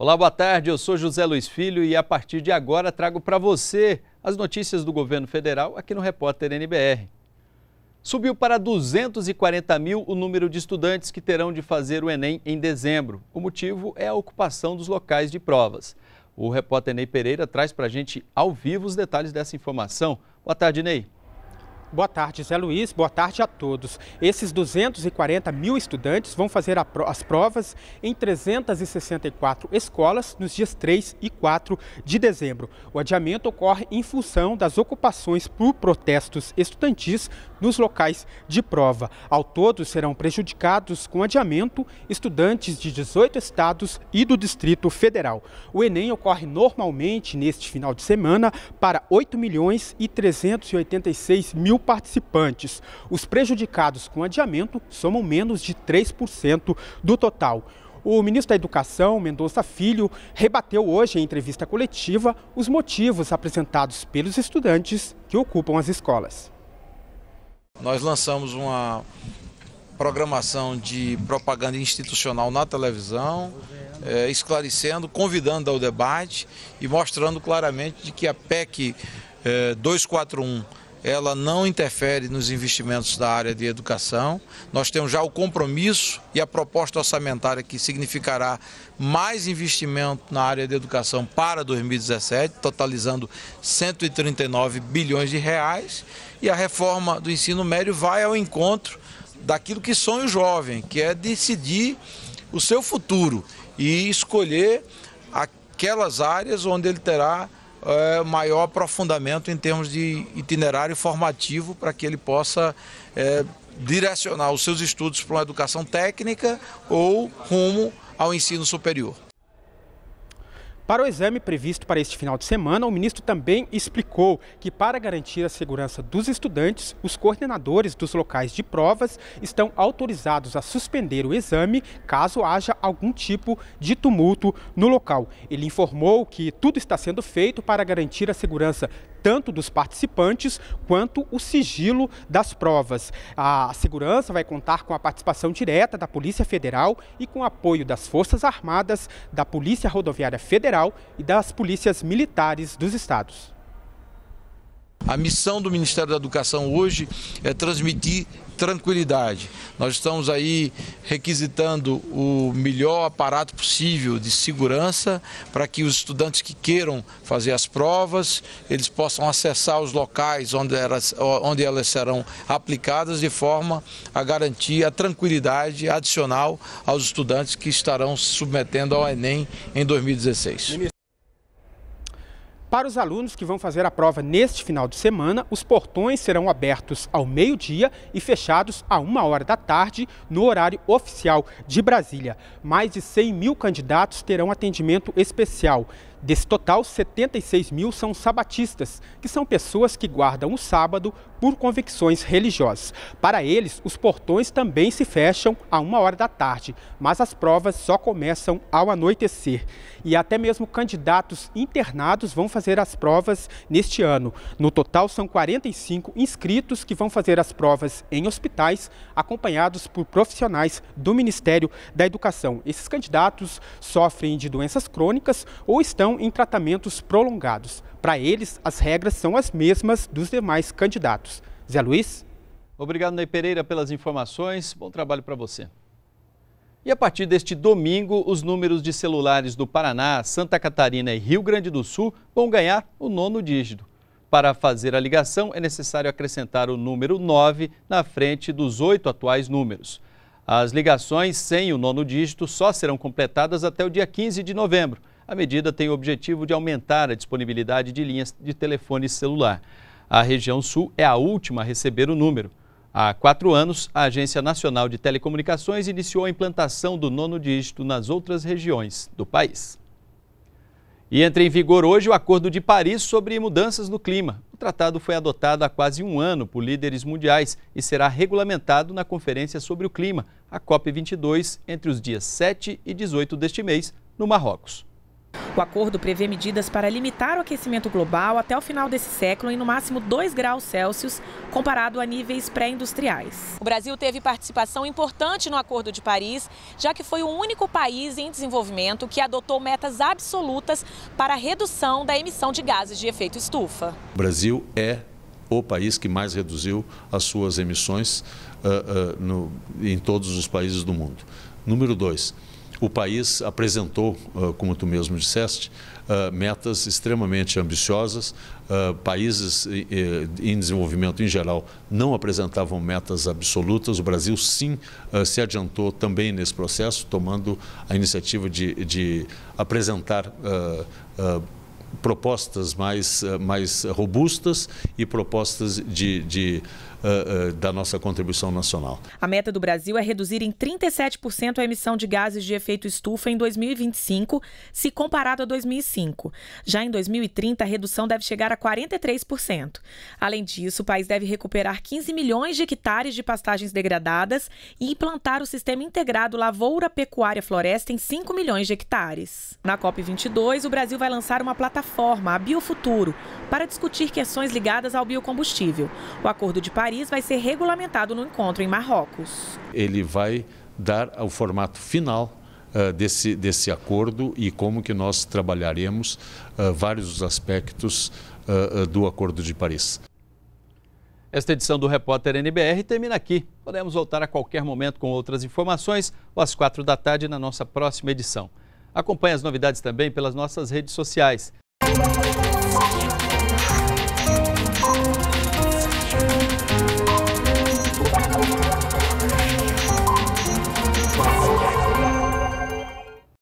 Olá, boa tarde. Eu sou José Luiz Filho e a partir de agora trago para você as notícias do governo federal aqui no Repórter NBR. Subiu para 240 mil o número de estudantes que terão de fazer o Enem em dezembro. O motivo é a ocupação dos locais de provas. O repórter Ney Pereira traz para a gente ao vivo os detalhes dessa informação. Boa tarde, Ney. Boa tarde, Zé Luiz. Boa tarde a todos. Esses 240 mil estudantes vão fazer as provas em 364 escolas nos dias 3 e 4 de dezembro. O adiamento ocorre em função das ocupações por protestos estudantis nos locais de prova. Ao todo, serão prejudicados com adiamento estudantes de 18 estados e do Distrito Federal. O Enem ocorre normalmente neste final de semana para 8 milhões e 386 mil participantes. Os prejudicados com adiamento somam menos de 3% do total. O ministro da Educação, Mendonça Filho, rebateu hoje em entrevista coletiva os motivos apresentados pelos estudantes que ocupam as escolas. Nós lançamos uma programação de propaganda institucional na televisão, é, esclarecendo, convidando ao debate e mostrando claramente de que a PEC é, 241 ela não interfere nos investimentos da área de educação. Nós temos já o compromisso e a proposta orçamentária que significará mais investimento na área de educação para 2017, totalizando 139 bilhões de reais. E a reforma do ensino médio vai ao encontro daquilo que sonha o jovem, que é decidir o seu futuro e escolher aquelas áreas onde ele terá é, maior aprofundamento em termos de itinerário formativo para que ele possa é, direcionar os seus estudos para uma educação técnica ou rumo ao ensino superior. Para o exame previsto para este final de semana, o ministro também explicou que, para garantir a segurança dos estudantes, os coordenadores dos locais de provas estão autorizados a suspender o exame caso haja algum tipo de tumulto no local. Ele informou que tudo está sendo feito para garantir a segurança tanto dos participantes quanto o sigilo das provas. A segurança vai contar com a participação direta da Polícia Federal e com o apoio das Forças Armadas, da Polícia Rodoviária Federal e das polícias militares dos estados. A missão do Ministério da Educação hoje é transmitir tranquilidade. Nós estamos aí requisitando o melhor aparato possível de segurança para que os estudantes que queiram fazer as provas, eles possam acessar os locais onde elas, onde elas serão aplicadas de forma a garantir a tranquilidade adicional aos estudantes que estarão se submetendo ao Enem em 2016. Para os alunos que vão fazer a prova neste final de semana, os portões serão abertos ao meio-dia e fechados a uma hora da tarde, no horário oficial de Brasília. Mais de 100 mil candidatos terão atendimento especial. Desse total, 76 mil são sabatistas, que são pessoas que guardam o sábado por convicções religiosas. Para eles, os portões também se fecham a uma hora da tarde, mas as provas só começam ao anoitecer. E até mesmo candidatos internados vão fazer as provas neste ano. No total, são 45 inscritos que vão fazer as provas em hospitais, acompanhados por profissionais do Ministério da Educação. Esses candidatos sofrem de doenças crônicas ou estão estão em tratamentos prolongados. Para eles, as regras são as mesmas dos demais candidatos. Zé Luiz? Obrigado, Ney Pereira, pelas informações. Bom trabalho para você. E a partir deste domingo, os números de celulares do Paraná, Santa Catarina e Rio Grande do Sul vão ganhar o nono dígito. Para fazer a ligação, é necessário acrescentar o número 9 na frente dos oito atuais números. As ligações sem o nono dígito só serão completadas até o dia 15 de novembro. A medida tem o objetivo de aumentar a disponibilidade de linhas de telefone celular. A região sul é a última a receber o número. Há quatro anos, a Agência Nacional de Telecomunicações iniciou a implantação do nono dígito nas outras regiões do país. E entra em vigor hoje o Acordo de Paris sobre mudanças no clima. O tratado foi adotado há quase um ano por líderes mundiais e será regulamentado na Conferência sobre o Clima, a COP22, entre os dias 7 e 18 deste mês, no Marrocos. O acordo prevê medidas para limitar o aquecimento global até o final desse século em no máximo 2 graus Celsius, comparado a níveis pré-industriais. O Brasil teve participação importante no Acordo de Paris, já que foi o único país em desenvolvimento que adotou metas absolutas para a redução da emissão de gases de efeito estufa. O Brasil é o país que mais reduziu as suas emissões uh, uh, no, em todos os países do mundo. Número dois, o país apresentou, ah, como tu mesmo disseste, ah, metas extremamente ambiciosas. Ah, países em desenvolvimento em geral não apresentavam metas absolutas. O Brasil, sim, se adiantou também nesse processo, tomando a iniciativa de, de apresentar propostas mais, mais robustas e propostas de, de uh, uh, da nossa contribuição nacional. A meta do Brasil é reduzir em 37% a emissão de gases de efeito estufa em 2025, se comparado a 2005. Já em 2030, a redução deve chegar a 43%. Além disso, o país deve recuperar 15 milhões de hectares de pastagens degradadas e implantar o sistema integrado lavoura-pecuária-floresta em 5 milhões de hectares. Na COP22, o Brasil vai lançar uma plataforma, a Biofuturo, para discutir questões ligadas ao biocombustível. O acordo de Paris Paris vai ser regulamentado no encontro em Marrocos. Ele vai dar o formato final uh, desse, desse acordo e como que nós trabalharemos uh, vários aspectos uh, do Acordo de Paris. Esta edição do Repórter NBR termina aqui. Podemos voltar a qualquer momento com outras informações ou às quatro da tarde na nossa próxima edição. Acompanhe as novidades também pelas nossas redes sociais.